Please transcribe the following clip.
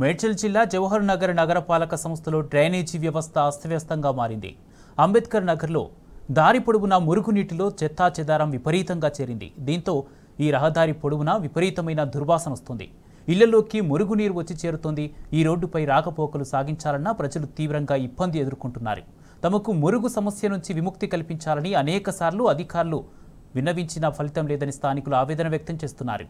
మేడ్చల్ జిల్లా జవహర్ నగర్ నగరపాలక సంస్థలో డ్రైనేజీ వ్యవస్థ అస్తవ్యస్తంగా మారింది అంబేద్కర్ నగర్లో దారి పొడవున మురుగునీటిలో చెత్తా చెదారం విపరీతంగా చేరింది దీంతో ఈ రహదారి పొడవున విపరీతమైన దుర్వాసన వస్తుంది ఇళ్లలోకి మురుగునీరు వచ్చి చేరుతోంది ఈ రోడ్డుపై రాకపోకలు సాగించాలన్నా ప్రజలు తీవ్రంగా ఇబ్బంది ఎదుర్కొంటున్నారు తమకు మురుగు సమస్య నుంచి విముక్తి కల్పించాలని అనేకసార్లు అధికారులు విన్నవించిన ఫలితం లేదని స్థానికులు ఆవేదన వ్యక్తం చేస్తున్నారు